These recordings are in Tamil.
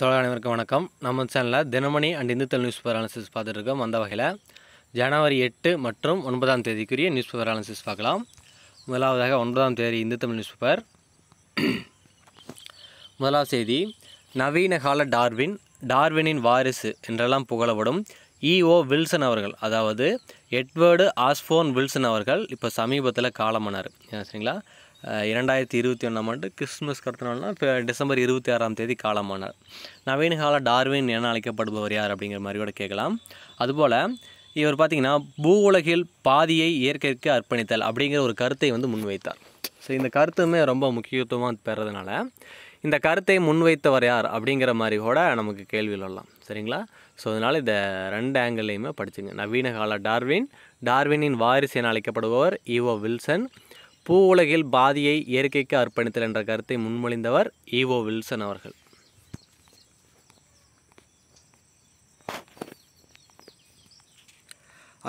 தோழர் அனைவருக்கும் வணக்கம் நம்ம சேனலில் Dinamani and Hindu newspaper analysis பார்த்துட்ருக்கோம் அந்த வகையில் ஜனவரி எட்டு மற்றும் ஒன்பதாம் தேதிக்குரிய நியூஸ் பேப்பர் அனாலிசிஸ் பார்க்கலாம் முதலாவதாக ஒன்பதாம் தேதி இந்து தமிழ் நியூஸ் பேப்பர் முதலாவது செய்தி நவீன கால டார்வின் டார்வினின் வாரிசு என்றெல்லாம் புகழப்படும் இஓ e வில்சன் அவர்கள் அதாவது எட்வர்டு ஆஸ்போன் வில்சன் அவர்கள் இப்போ சமீபத்தில் காலமானார் சரிங்களா இரண்டாயிரத்தி இருபத்தி ஒன்றாம் ஆண்டு கிறிஸ்மஸ் கடத்தினால்னா இப்போ டிசம்பர் இருபத்தி ஆறாம் தேதி காலமானார் நவீனகால டார்வின் என அழைக்கப்படுபவர் யார் அப்படிங்கிற மாதிரி கூட கேட்கலாம் அதுபோல் இவர் பார்த்திங்கன்னா பூ உலகில் பாதியை இயற்கைக்கு அர்ப்பணித்தல் அப்படிங்கிற ஒரு கருத்தை வந்து முன்வைத்தார் ஸோ இந்த கருத்துமே ரொம்ப முக்கியத்துவமாக பெறதுனால இந்த கருத்தை முன்வைத்தவர் யார் அப்படிங்கிற மாதிரி கூட நமக்கு கேள்வி சொல்லலாம் சரிங்களா ஸோ அதனால் இந்த ரெண்டு ஆங்கிள்லையுமே படிச்சுங்க நவீன கால டார்வின் டார்வினின் வாரிசு என அழைக்கப்படுபவர் ஈவோ வில்சன் பூ உலகில் பாதியை இயற்கைக்கு அர்ப்பணித்தல் என்ற கருத்தை முன்மொழிந்தவர் ஈவோ வில்சன் அவர்கள்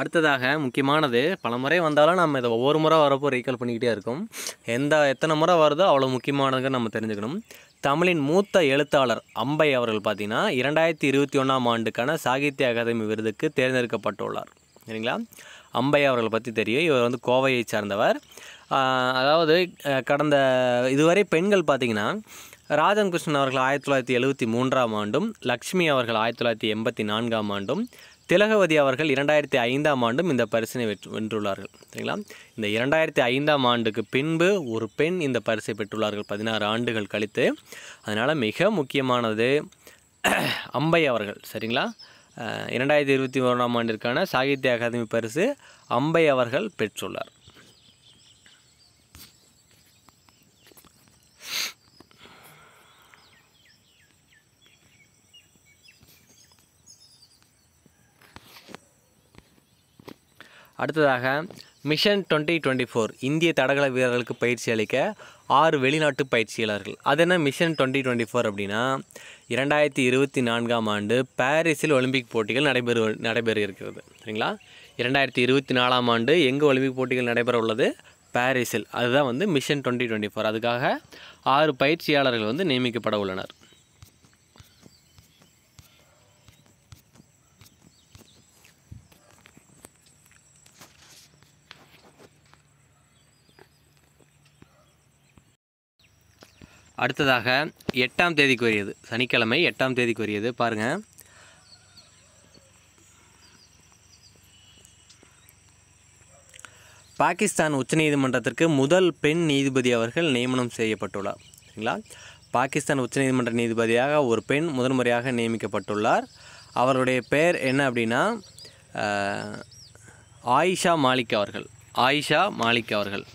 அடுத்ததாக முக்கியமானது பல முறை வந்தாலும் நம்ம இதை ஒவ்வொரு முறை வரப்போ ரீகால் பண்ணிக்கிட்டே இருக்கும் எந்த எத்தனை முறை வருதோ அவ்வளோ முக்கியமானதுங்க நம்ம தெரிஞ்சுக்கணும் தமிழின் மூத்த எழுத்தாளர் அம்பை அவர்கள் பார்த்தீங்கன்னா இரண்டாயிரத்தி இருபத்தி ஒன்றாம் ஆண்டுக்கான சாகித்ய அகாதமி விருதுக்கு தேர்ந்தெடுக்கப்பட்டுள்ளார் சரிங்களா அம்பை அவர்கள் பற்றி தெரியும் இவர் வந்து கோவையை சார்ந்தவர் அதாவது கடந்த இதுவரை பெண்கள் பார்த்திங்கன்னா ராஜன் கிருஷ்ணன் அவர்கள் ஆயிரத்தி தொள்ளாயிரத்தி எழுபத்தி மூன்றாம் ஆண்டும் லக்ஷ்மி அவர்கள் ஆயிரத்தி தொள்ளாயிரத்தி எண்பத்தி நான்காம் ஆண்டும் திலகவதி அவர்கள் இரண்டாயிரத்தி ஐந்தாம் ஆண்டும் இந்த பரிசினை வென்றுள்ளார்கள் சரிங்களா இந்த இரண்டாயிரத்தி ஐந்தாம் ஆண்டுக்கு பின்பு ஒரு பெண் இந்த பரிசை பெற்றுள்ளார்கள் பதினாறு ஆண்டுகள் கழித்து அதனால் மிக முக்கியமானது அம்பை அவர்கள் சரிங்களா இரண்டாயிரத்தி இருபத்தி ஓராம் ஆண்டிற்கான சாகித்ய அகாதமி பரிசு அம்பை அவர்கள் பெற்றுள்ளார் அடுத்ததாக மிஷன் டுவெண்ட்டி டுவெண்ட்டி ஃபோர் இந்திய தடகள வீரர்களுக்கு பயிற்சி அளிக்க ஆறு வெளிநாட்டு பயிற்சியாளர்கள் அது என்ன மிஷன் டுவெண்ட்டி டுவெண்ட்டி ஃபோர் அப்படின்னா இரண்டாயிரத்தி இருபத்தி நான்காம் ஆண்டு பாரிஸில் ஒலிம்பிக் போட்டிகள் நடைபெறு நடைபெற இருக்கிறது சரிங்களா இரண்டாயிரத்தி இருபத்தி நாலாம் ஆண்டு எங்கே ஒலிம்பிக் போட்டிகள் நடைபெற உள்ளது பாரிஸில் அதுதான் வந்து மிஷன் டுவெண்ட்டி டுவெண்ட்டி ஃபோர் அதுக்காக ஆறு பயிற்சியாளர்கள் வந்து நியமிக்கப்பட உள்ளனர் அடுத்ததாக எட்டாம் தேதிக்கு வரியது சனிக்கிழமை எட்டாம் தேதிக்கு வரியது பாருங்கள் பாகிஸ்தான் உச்சநீதிமன்றத்திற்கு முதல் பெண் நீதிபதி அவர்கள் நியமனம் செய்யப்பட்டுள்ளார் சரிங்களா பாகிஸ்தான் உச்சநீதிமன்ற நீதிபதியாக ஒரு பெண் முதன்முறையாக நியமிக்கப்பட்டுள்ளார் அவருடைய பெயர் என்ன அப்படின்னா ஆயிஷா மாலிக் அவர்கள் ஆயிஷா மாலிக் அவர்கள்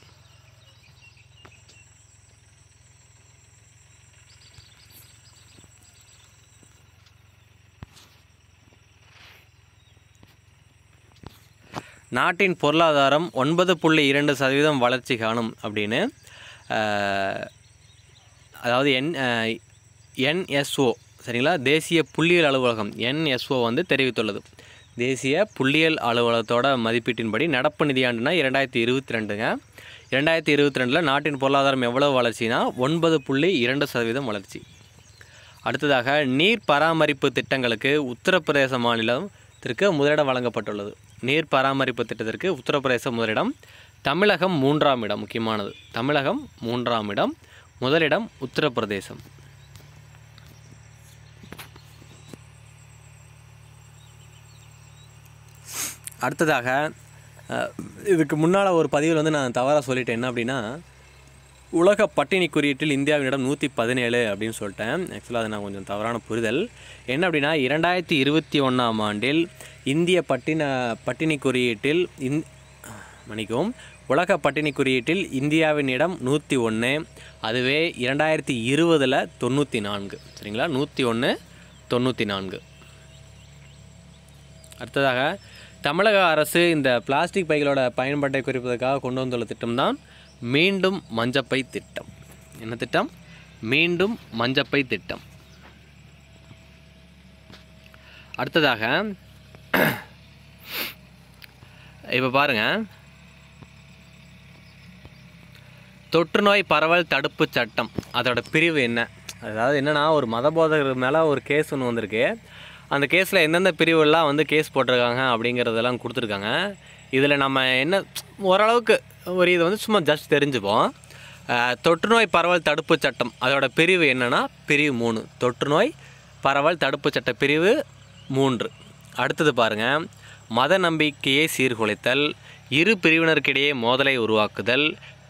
நாட்டின் பொருளாதாரம் ஒன்பது புள்ளி இரண்டு சதவீதம் வளர்ச்சி காணும் அப்படின்னு அதாவது என் என்எஸ்ஓ சரிங்களா தேசிய புள்ளியியல் அலுவலகம் என்எஸ்ஓ வந்து தெரிவித்துள்ளது தேசிய புள்ளியியல் அலுவலகத்தோட மதிப்பீட்டின்படி நடப்பு நிதியாண்டுனா இரண்டாயிரத்தி இருபத்தி ரெண்டுங்க இரண்டாயிரத்தி இருபத்தி ரெண்டில் நாட்டின் பொருளாதாரம் எவ்வளோ வளர்ச்சினா ஒன்பது புள்ளி இரண்டு சதவீதம் வளர்ச்சி அடுத்ததாக நீர் பராமரிப்பு திட்டங்களுக்கு உத்தரப்பிரதேச மாநிலத்திற்கு முதலிடம் வழங்கப்பட்டுள்ளது நீர் பராமரிப்பு திட்டத்திற்கு உத்தரப்பிரதேசம் முதலிடம் தமிழகம் மூன்றாம் இடம் முக்கியமானது தமிழகம் மூன்றாம் இடம் முதலிடம் உத்தரப்பிரதேசம் அடுத்ததாக இதுக்கு முன்னால் ஒரு பதிவில் வந்து நான் தவறாக சொல்லிட்டேன் என்ன அப்படின்னா உலக பட்டினி குறியீட்டில் இந்தியாவினிடம் நூற்றி பதினேழு அப்படின்னு சொல்லிட்டேன் ஆக்சுவலாக அது நான் கொஞ்சம் தவறான புரிதல் என்ன அப்படின்னா இரண்டாயிரத்தி இருபத்தி ஒன்றாம் ஆண்டில் இந்திய பட்டின பட்டினி குறியீட்டில் இந் மணிக்கும் உலக பட்டினி குறியீட்டில் இந்தியாவின் இடம் நூற்றி ஒன்று அதுவே இரண்டாயிரத்தி இருபதில் தொண்ணூற்றி நான்கு சரிங்களா நூற்றி ஒன்று தொண்ணூற்றி நான்கு அடுத்ததாக தமிழக அரசு இந்த பிளாஸ்டிக் பைகளோட பயன்பாட்டை குறிப்பதற்காக கொண்டு வந்துள்ள திட்டம் தான் மீண்டும் மஞ்சப்பை திட்டம் என்ன திட்டம் மீண்டும் மஞ்சப்பை திட்டம் அடுத்ததாக இப்போ பாருங்கள் தொற்றுநோய் பரவல் தடுப்பு சட்டம் அதோட பிரிவு என்ன அதாவது என்னென்னா ஒரு மத போதகர் மேலே ஒரு கேஸ் ஒன்று வந்திருக்கு அந்த கேஸில் எந்தெந்த பிரிவுலாம் வந்து கேஸ் போட்டிருக்காங்க அப்படிங்கிறதெல்லாம் கொடுத்துருக்காங்க இதில் நம்ம என்ன ஓரளவுக்கு ஒரு இது வந்து சும்மா ஜஸ்ட் தெரிஞ்சுப்போம் தொற்றுநோய் பரவல் தடுப்பு சட்டம் அதோட பிரிவு என்னென்னா பிரிவு மூணு தொற்றுநோய் பரவல் தடுப்பு சட்ட பிரிவு மூன்று அடுத்தது பாருங்கள் மத நம்பிக்கையை சீர்குலைத்தல் இரு பிரிவினருக்கிடையே மோதலை உருவாக்குதல்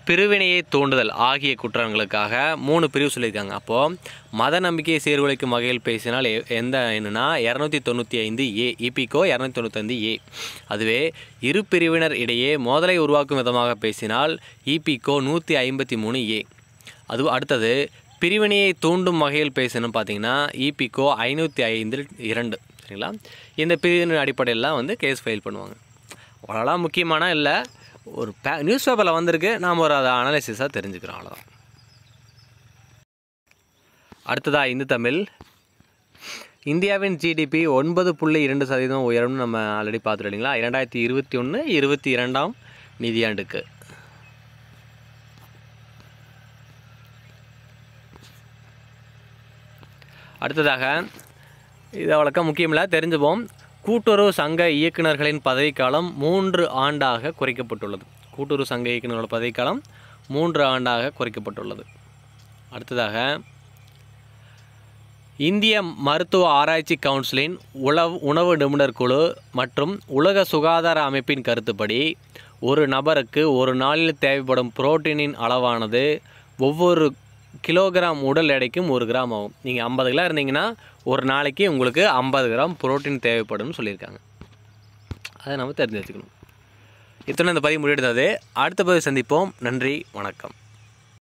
பிரிவினையை தூண்டுதல் ஆகிய குற்றங்களுக்காக மூணு பிரிவு சொல்லியிருக்காங்க அப்போது மத நம்பிக்கையை சீர்குலைக்கும் வகையில் பேசினால் எந்த என்னென்னா இரநூத்தி தொண்ணூற்றி ஐந்து ஏ இபிகோ இரநூத்தி தொண்ணூற்றி ஏ அதுவே இரு பிரிவினர் இடையே மோதலை உருவாக்கும் விதமாக பேசினால் இபிகோ நூற்றி ஐம்பத்தி மூணு ஏ அது அடுத்தது பிரிவினையை தூண்டும் வகையில் பேசணும் பார்த்தீங்கன்னா இபிகோ ஐநூற்றி ஐந்தில் இரண்டு சரிங்களா இந்த பிரிவின் அடிப்படையிலாம் வந்து கேஸ் ஃபைல் பண்ணுவாங்க அவ்வளோலாம் முக்கியமான இல்லை ஒரு பே நியூஸ் பேப்பரில் வந்திருக்கு நாம் ஒரு அதை அனாலிசிஸாக தெரிஞ்சுக்கிறோம் அவ்வளோதான் அடுத்ததாக இந்து தமிழ் இந்தியாவின் ஜிடிபி ஒன்பது புள்ளி இரண்டு சதவீதம் உயரும்னு நம்ம ஆல்ரெடி பார்த்துட்டு இல்லைங்களா இரண்டாயிரத்தி இருபத்தி ஒன்று இருபத்தி இரண்டாம் நிதியாண்டுக்கு அடுத்ததாக இது அவ்வளோக்கா முக்கியமில்ல தெரிஞ்சுப்போம் கூட்டுறவு சங்க இயக்குநர்களின் பதவிக்காலம் மூன்று ஆண்டாக குறைக்கப்பட்டுள்ளது கூட்டுறவு சங்க இயக்குநர்கள் பதவிக்காலம் மூன்று ஆண்டாக குறைக்கப்பட்டுள்ளது அடுத்ததாக இந்திய மருத்துவ ஆராய்ச்சி கவுன்சிலின் உளவு உணவு நிபுணர் குழு மற்றும் உலக சுகாதார அமைப்பின் கருத்துப்படி ஒரு நபருக்கு ஒரு நாளில் தேவைப்படும் புரோட்டீனின் அளவானது ஒவ்வொரு கிலோகிராம் உடல் எடைக்கும் ஒரு கிராம் ஆகும் நீங்கள் ஐம்பது கிலோ இருந்தீங்கன்னா ஒரு நாளைக்கு உங்களுக்கு ஐம்பது கிராம் புரோட்டீன் தேவைப்படும்னு சொல்லியிருக்காங்க அதை நம்ம தெரிஞ்சு வச்சுக்கணும் இத்தனை இந்த பதிவு முடிவெடுத்தது அடுத்த பதிவு சந்திப்போம் நன்றி வணக்கம்